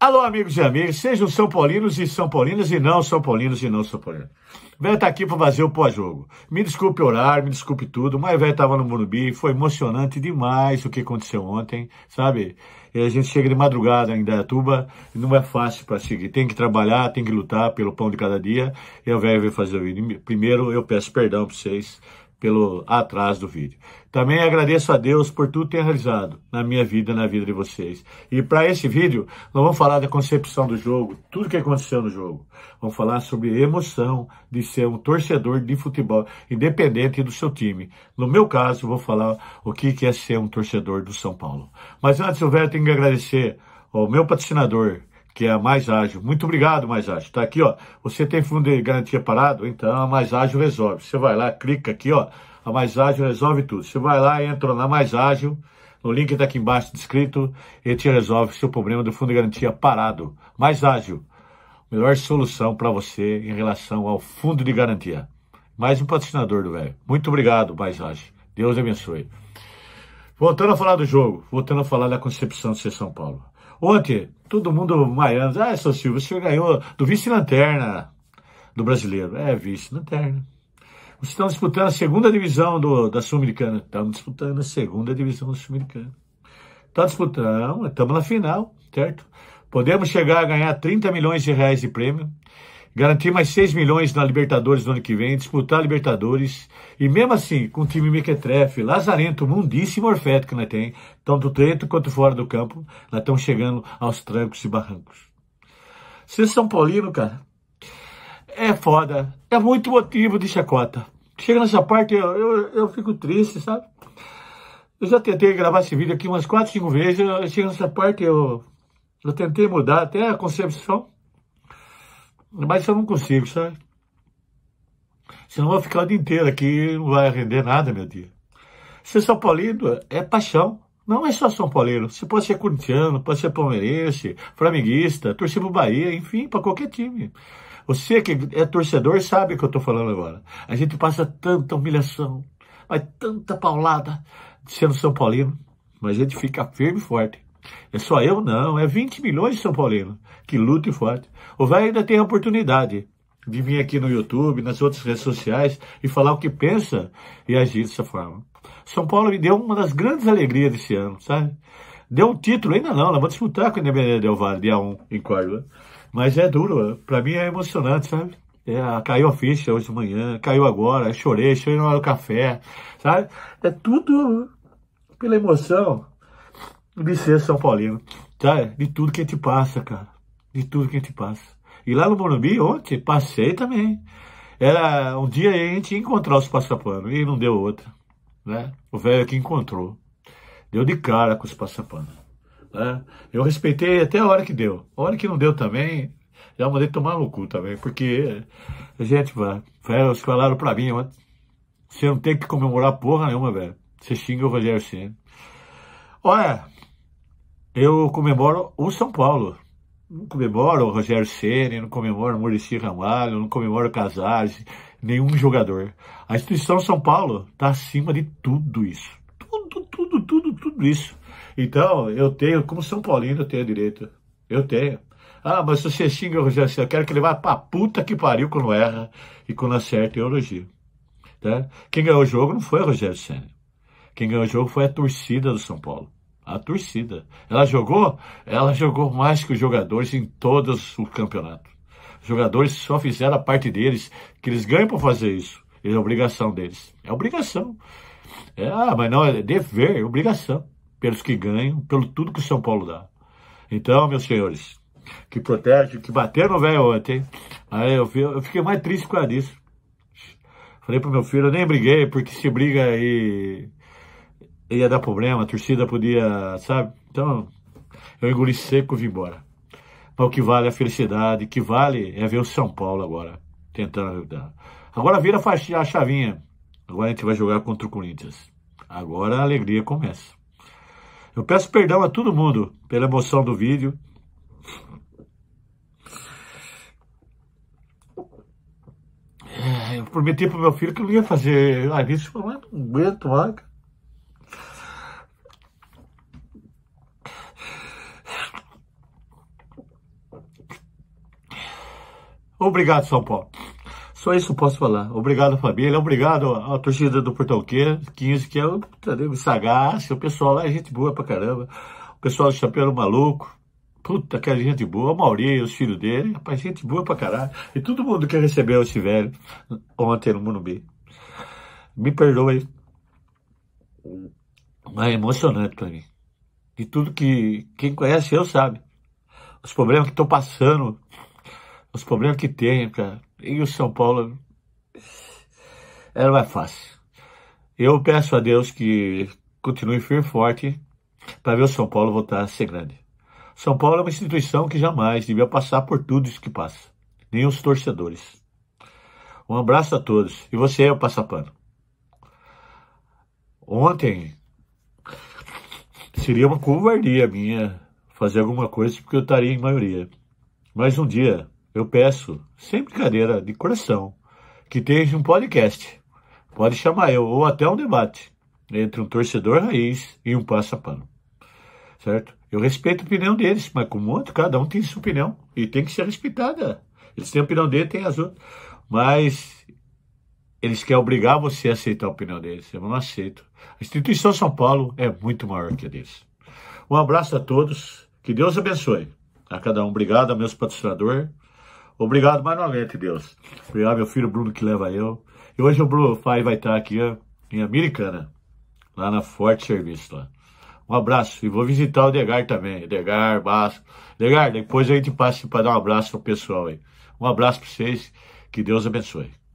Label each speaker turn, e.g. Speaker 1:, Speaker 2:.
Speaker 1: Alô, amigos e amigas, sejam São Paulinos e São Paulinas e não São Paulinos e não São Paulinos. Velho tá aqui para fazer o pós-jogo. Me desculpe o horário, me desculpe tudo, mas velho tava no Morumbi, foi emocionante demais o que aconteceu ontem, sabe? E a gente chega de madrugada em Dayatuba, não é fácil para seguir. Tem que trabalhar, tem que lutar pelo pão de cada dia. E o velho veio fazer o vídeo. Primeiro, eu peço perdão para vocês pelo atrás do vídeo. Também agradeço a Deus por tudo que tem realizado na minha vida e na vida de vocês. E para esse vídeo, nós vamos falar da concepção do jogo, tudo que aconteceu no jogo. Vamos falar sobre a emoção de ser um torcedor de futebol, independente do seu time. No meu caso, vou falar o que é ser um torcedor do São Paulo. Mas antes, eu tenho que agradecer ao meu patrocinador, que é a Mais Ágil. Muito obrigado, Mais Ágil. Está aqui, ó. Você tem fundo de garantia parado? Então a Mais Ágil resolve. Você vai lá, clica aqui, ó. A Mais Ágil resolve tudo. Você vai lá, entra na Mais Ágil, no link está aqui embaixo descrito, e te resolve seu problema do fundo de garantia parado. Mais Ágil. Melhor solução para você em relação ao fundo de garantia. Mais um patrocinador do velho. Muito obrigado, Mais Ágil. Deus abençoe. Voltando a falar do jogo, voltando a falar da concepção do C São Paulo. Ontem, todo mundo maiando. Ah, seu Silvio, o senhor ganhou do vice-lanterna do brasileiro. É, vice-lanterna. Vocês estão disputando a segunda divisão do, da Sul-Americana. Estamos disputando a segunda divisão da Sul-Americana. Estamos tá disputando, estamos na final, certo? Podemos chegar a ganhar 30 milhões de reais de prêmio garantir mais 6 milhões na Libertadores no ano que vem, disputar a Libertadores. E mesmo assim, com o time mequetrefe, lazarento, mundíssimo orfeto que né, nós tem, tanto dentro quanto fora do campo, nós né, estamos chegando aos trancos e barrancos. Ser São Paulino, cara, é foda. É muito motivo de chacota. Chega nessa parte, eu, eu, eu fico triste, sabe? Eu já tentei gravar esse vídeo aqui umas 4, 5 vezes. Chega nessa parte, eu, eu tentei mudar até a concepção mas eu não consigo, sabe? Senão eu vou ficar o dia inteiro aqui não vai render nada, meu dia. Ser São Paulino é paixão. Não é só São Paulino. Você pode ser corintiano, pode ser palmeirense, flamenguista, torcer pro Bahia, enfim, para qualquer time. Você que é torcedor sabe o que eu tô falando agora. A gente passa tanta humilhação, mas tanta paulada sendo São Paulino, mas a gente fica firme e forte. É só eu não, é 20 milhões de São Paulino que luta e forte. O velho ainda tem a oportunidade de vir aqui no YouTube, nas outras redes sociais e falar o que pensa e agir dessa forma. São Paulo me deu uma das grandes alegrias desse ano, sabe? Deu um título, ainda não, Lá vou disputar com a Independente Del Valle, dia 1 em Córdoba. Mas é duro, para mim é emocionante, sabe? É, caiu a ficha hoje de manhã, caiu agora, chorei, chorei no café, sabe? É tudo pela emoção Bicenço São Paulino. Tá? De tudo que a gente passa, cara. De tudo que a gente passa. E lá no Morumbi, ontem, passei também. Era um dia aí a gente ia encontrar os passapanos e não deu outra. Né? O velho que encontrou. Deu de cara com os passapanos. Né? Eu respeitei até a hora que deu. A hora que não deu também, já mandei tomar no cu também, porque a gente vai. Eles falaram pra mim ontem. Você não tem que comemorar porra nenhuma, velho. Você xinga o Rogério Senna. Olha, eu comemoro o São Paulo. Não comemoro o Rogério Ceni, não comemoro o Murici Ramalho, não comemoro o Casares, nenhum jogador. A instituição São Paulo está acima de tudo isso. Tudo, tudo, tudo, tudo isso. Então, eu tenho, como São Paulino, eu tenho direito. Eu tenho. Ah, mas se você xinga o Rogério Ceni, eu quero que ele vá pra puta que pariu quando erra e quando acerta, eu elogio. Tá? Quem ganhou o jogo não foi o Rogério Ceni. Quem ganhou o jogo foi a torcida do São Paulo a torcida. Ela jogou, ela jogou mais que os jogadores em todos os campeonatos. Os jogadores só fizeram a parte deles, que eles ganham por fazer isso. É obrigação deles. É obrigação. É, ah, mas não, é dever, é obrigação. Pelos que ganham, pelo tudo que o São Paulo dá. Então, meus senhores, que protege, que bateram no velho ontem. Aí eu, eu fiquei mais triste com isso disso. Falei pro meu filho, eu nem briguei, porque se briga aí ia dar problema, a torcida podia, sabe? Então, eu engoli seco e vim embora. Mas o que vale é a felicidade, o que vale é ver o São Paulo agora, tentando ajudar. Agora vira a chavinha. Agora a gente vai jogar contra o Corinthians. Agora a alegria começa. Eu peço perdão a todo mundo pela emoção do vídeo. É, eu prometi pro meu filho que não ia fazer. Ah, isso eu não aguento mais, Obrigado, São Paulo. Só isso posso falar. Obrigado, família. Obrigado à torcida do Portão 15, que é o amigo tá, né, sagaz, o pessoal lá é gente boa pra caramba. O pessoal do Chapéu Maluco. Puta, que é gente boa. O e os filhos dele. Rapaz, gente boa pra caralho. E todo mundo que recebeu esse velho ontem no b, Me perdoe. Mas é emocionante pra mim. De tudo que quem conhece eu sabe. Os problemas que estão passando os problemas que tem, cara. E o São Paulo era mais fácil. Eu peço a Deus que continue firme e forte para ver o São Paulo voltar a ser grande. São Paulo é uma instituição que jamais devia passar por tudo isso que passa, nem os torcedores. Um abraço a todos. E você é o Passapano. Ontem seria uma covardia minha fazer alguma coisa porque eu estaria em maioria. Mas um dia eu peço, sem brincadeira, de coração, que tenha um podcast. Pode chamar eu, ou até um debate entre um torcedor raiz e um passapano, pano Certo? Eu respeito a opinião deles, mas como outro, cada um tem sua opinião e tem que ser respeitada. Eles têm a opinião dele, tem as outras. Mas eles querem obrigar você a aceitar a opinião deles. Eu não aceito. A instituição São Paulo é muito maior que a deles. Um abraço a todos. Que Deus abençoe a cada um. Obrigado a meus patrocinadores. Obrigado mais novamente, Deus. Obrigado, meu filho Bruno, que leva eu. E hoje o Bruno Pai vai estar aqui ó, em Americana, lá na Forte Serviço. Lá. Um abraço. E vou visitar o Degar também. Degar, Basco. Degar, depois a gente passa para dar um abraço pro pessoal aí. Um abraço para vocês. Que Deus abençoe.